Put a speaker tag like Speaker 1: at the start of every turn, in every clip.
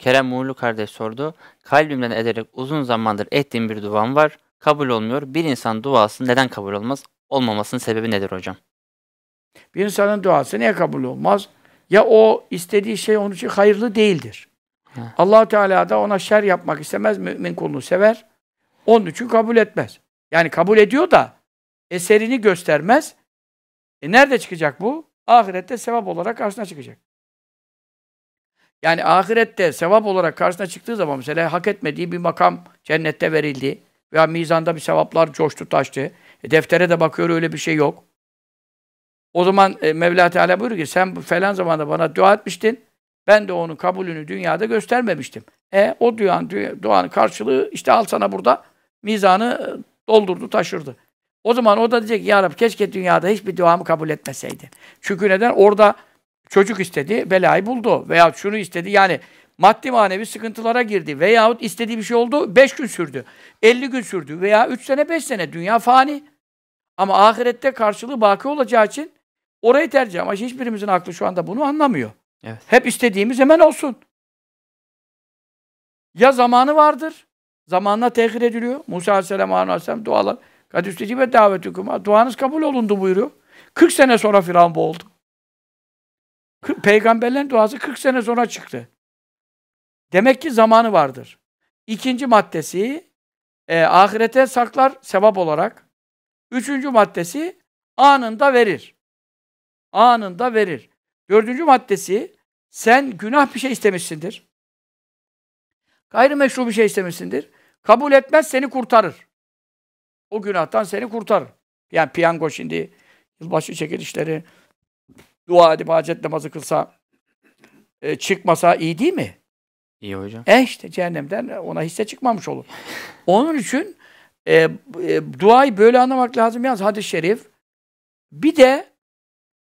Speaker 1: Kerem Uğurlu kardeş sordu. Kalbimden ederek uzun zamandır ettiğim bir duam var. Kabul olmuyor. Bir insan duası neden kabul olmaz? Olmamasının sebebi nedir hocam? Bir insanın duası niye kabul olmaz? Ya o istediği şey onun için hayırlı değildir. allah Teala da ona şer yapmak istemez. Mümin kulunu sever. Onun için kabul etmez. Yani kabul ediyor da eserini göstermez. E nerede çıkacak bu? Ahirette sevap olarak karşına çıkacak. Yani ahirette sevap olarak karşısına çıktığı zaman mesela hak etmediği bir makam cennette verildi. Veya mizanda bir sevaplar coştu taştı. E, deftere de bakıyor öyle bir şey yok. O zaman e, Mevla Teala buyuruyor ki sen falan zamanda bana dua etmiştin. Ben de onun kabulünü dünyada göstermemiştim. E o duan, duanın karşılığı işte al sana burada mizanı e, doldurdu taşırdı. O zaman o da diyecek ya Rabbi keşke dünyada hiçbir duamı kabul etmeseydi. Çünkü neden? Orada Çocuk istedi, belayı buldu. veya şunu istedi. Yani maddi manevi sıkıntılara girdi. Veyahut istediği bir şey oldu, beş gün sürdü. elli gün sürdü. Veya üç sene, beş sene. Dünya fani. Ama ahirette karşılığı baki olacağı için orayı tercih. Ama hiçbirimizin aklı şu anda bunu anlamıyor. Evet. Hep istediğimiz hemen olsun. Ya zamanı vardır, zamanla tehir ediliyor. Musa Aleyhisselam, Aleyhisselam dualar. Kadüstecibe davetüküm. Duanız kabul olundu buyuruyor. 40 sene sonra Firavun boğuldu. Peygamberlerin duası 40 sene sonra çıktı. Demek ki zamanı vardır. İkinci maddesi e, ahirete saklar sevap olarak. Üçüncü maddesi anında verir. Anında verir. Dördüncü maddesi sen günah bir şey istemişsindir. Gayrimeşru bir şey istemişsindir. Kabul etmez seni kurtarır. O günahtan seni kurtarır. Yani piyango şimdi, yılbaşı çekilişleri, dua edip hacet namazı kılsa, e, çıkmasa iyi değil mi? İyi hocam. E işte cehennemden ona hisse çıkmamış olur. Onun için e, e, duayı böyle anlamak lazım. Yalnız hadis-i şerif bir de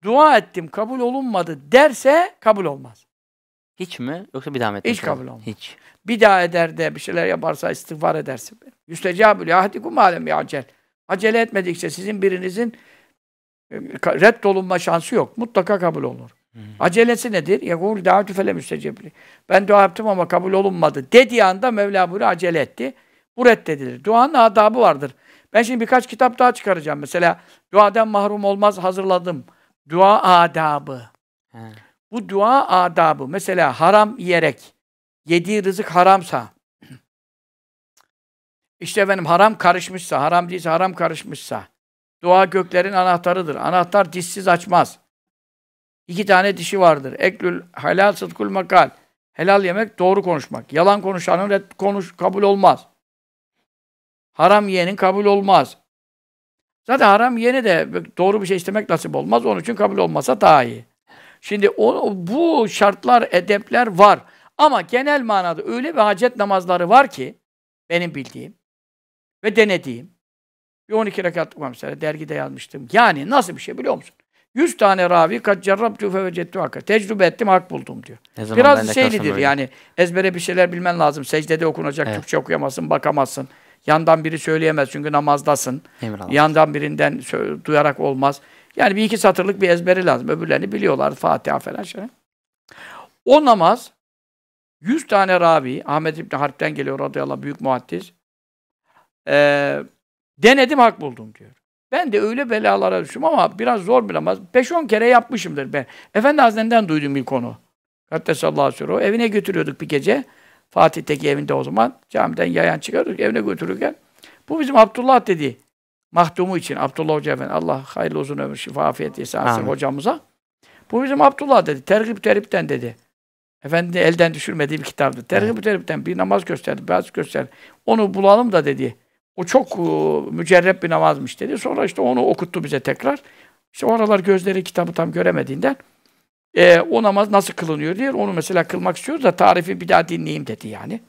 Speaker 1: dua ettim kabul olunmadı derse kabul olmaz. Hiç mi? Yoksa bir daha mı Hiç kabul olmaz. Hiç. Bir daha eder de bir şeyler yaparsa istiğfar edersin. Yüstecabül yahdikum alem ya acel. Acele etmedikçe sizin birinizin reddolunma şansı yok. Mutlaka kabul olur. Hı. Acelesi nedir? Yekûl davetü fele müstecebli. Ben dua yaptım ama kabul olunmadı. Dediği anda Mevla buyuruyor acele etti. Bu reddedilir. Duanın adabı vardır. Ben şimdi birkaç kitap daha çıkaracağım. Mesela duadan mahrum olmaz hazırladım. Dua adabı. Hı. Bu dua adabı. Mesela haram yiyerek, yediği rızık haramsa, işte benim haram karışmışsa, haram değilse haram karışmışsa, Dua göklerin anahtarıdır. Anahtar dişsiz açmaz. İki tane dişi vardır. Eklül helal sıdkul makal. Helal yemek doğru konuşmak. Yalan konuşanın red konuş kabul olmaz. Haram yiyenin kabul olmaz. Zaten haram yeni de doğru bir şey istemek nasip olmaz. Onun için kabul olmasa daha iyi. Şimdi o, bu şartlar, edepler var. Ama genel manada öyle bir hacet namazları var ki benim bildiğim ve denediğim bir 12 rekatlık var mesela. Dergide yazmıştım. Yani nasıl bir şey biliyor musun? 100 tane ravi kaç cerrabtu fevecettu hakka. Tecrübe ettim hak buldum diyor. Biraz şeylidir yani. Ezbere bir şeyler bilmen lazım. Secdede okunacak. Evet. Türkçe okuyamazsın, bakamazsın. Yandan biri söyleyemez çünkü namazdasın. Yandan birinden duyarak olmaz. Yani bir iki satırlık bir ezberi lazım. Öbürlerini biliyorlar. Fatiha falan şey. O namaz 100 tane ravi Ahmet İbni Harp'ten geliyor radıyallahu büyük muhaddis. Eee Denedim hak buldum diyor. Ben de öyle belalara düştüm ama biraz zor bilemez. 5-10 kere yapmışımdır ben. Efendi Hazretlerinden duydum bir konu. Kattesallahu aleyhi ve sellem. Evine götürüyorduk bir gece. Fatih'teki evinde o zaman. Camiden yayan çıkardık evine götürürken. Bu bizim Abdullah dedi. Mahdumu için. Abdullah Hoca Efendi. Allah hayırlı uzun ömür, şifa, afiyet, ihsan hocamıza. Bu bizim Abdullah dedi. Tergip teripten dedi. Efendi elden düşürmediği bir kitaptı. Tergip teripten bir namaz gösterdi, biraz gösterdi. Onu bulalım da dedi. O çok e, mücerrep bir namazmış dedi. Sonra işte onu okuttu bize tekrar. İşte oralar gözleri kitabı tam göremediğinden e, o namaz nasıl kılınıyor diye onu mesela kılmak istiyoruz da tarifi bir daha dinleyeyim dedi yani.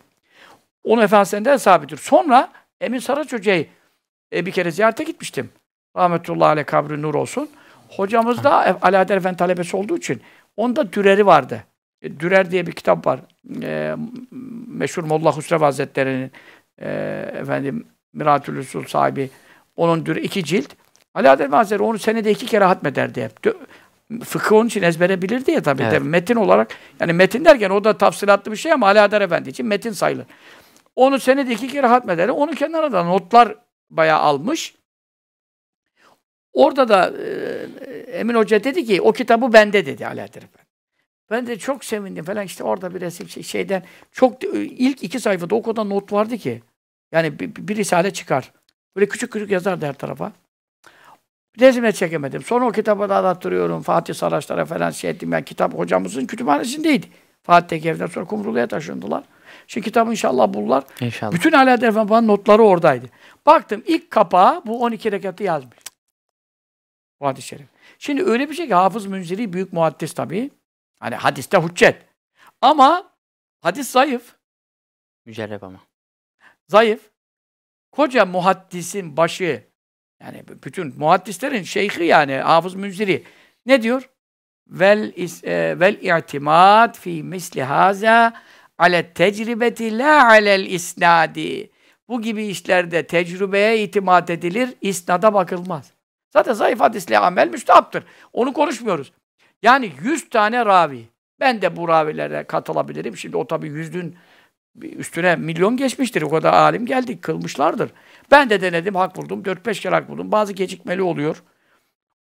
Speaker 1: Onu efendim Efendisi'nden sabitir Sonra Emin Saraç Hoca'yı e, bir kere ziyarete gitmiştim. Rahmetullahi aleyh kabri nur olsun. Hocamız da Alaeddin Efendi talebesi olduğu için onda Dürer'i vardı. E, Dürer diye bir kitap var. E, meşhur Molla Husrev Hazretleri'nin e, efendim Miratül Usul sahibi. Onun dürü iki cilt. Ali Adem Hazretleri onu senede iki kere hatmederdi hep. Fıkıh onun için ezbere bilirdi ya tabii. Evet. tabii. Metin olarak. Yani metin derken o da tafsilatlı bir şey ama Ali Adem Efendi için metin sayılır. Onu senede iki kere hatmederdi. Onu kenara da notlar bayağı almış. Orada da e, Emin Hoca dedi ki o kitabı bende dedi Ali Adem Efendi. Ben de çok sevindim falan işte orada bir resim şey, şeyden çok ilk iki sayfada o kadar not vardı ki. Yani bir, bir risale çıkar. Böyle küçük küçük yazardı her tarafa. Resimle çekemedim. Sonra o kitabı da anlattırıyorum. Fatih Saraçlara referans şey ettim. Yani kitap hocamızın kütüphanesindeydi. Fatih Tekev'den sonra Kumrulu'ya taşındılar. Şimdi kitabı inşallah buldular. İnşallah. Bütün Alaaddin Efendi falan notları oradaydı. Baktım ilk kapağı bu 12 rekatı yazmış. Bu hadis şerif. Şimdi öyle bir şey ki Hafız Münziri büyük muhaddis tabii. Hani hadiste hüccet. Ama hadis zayıf. Mücerrep ama. Zayıf. Koca muhaddisin başı yani bütün muhaddislerin şeyhi yani Hafız Münziri ne diyor? Vel is, e, vel i'timad fi misli haza ale tecrübeti la alel isnadi. Bu gibi işlerde tecrübeye itimat edilir, isnada bakılmaz. Zaten zayıf hadisli amel müstahaptır. Onu konuşmuyoruz. Yani yüz tane ravi. Ben de bu ravilere katılabilirim. Şimdi o tabii yüzün üstüne milyon geçmiştir. O kadar alim geldik, kılmışlardır. Ben de denedim, hak buldum. 4-5 kere hak buldum. Bazı gecikmeli oluyor.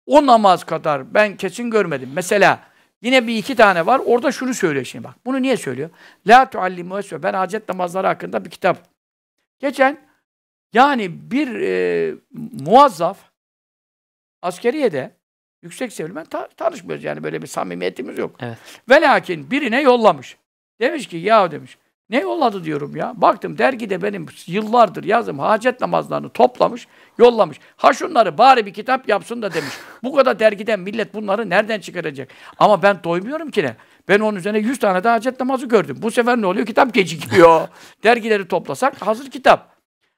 Speaker 1: O namaz kadar ben kesin görmedim. Mesela yine bir iki tane var. Orada şunu söylüyor şimdi bak. Bunu niye söylüyor? La tuallimu esve. Ben hacet namazları hakkında bir kitap. Geçen yani bir e, muazzaf askeriyede yüksek sevgili ben ta- tanışmıyoruz yani böyle bir samimiyetimiz yok. Evet. Ve lakin birine yollamış. Demiş ki ya demiş ne yolladı diyorum ya. Baktım dergide benim yıllardır yazım hacet namazlarını toplamış, yollamış. Ha şunları bari bir kitap yapsın da demiş. Bu kadar dergiden millet bunları nereden çıkaracak? Ama ben doymuyorum ki ne? Ben onun üzerine 100 tane de hacet namazı gördüm. Bu sefer ne oluyor? Kitap gecikiyor. Dergileri toplasak hazır kitap.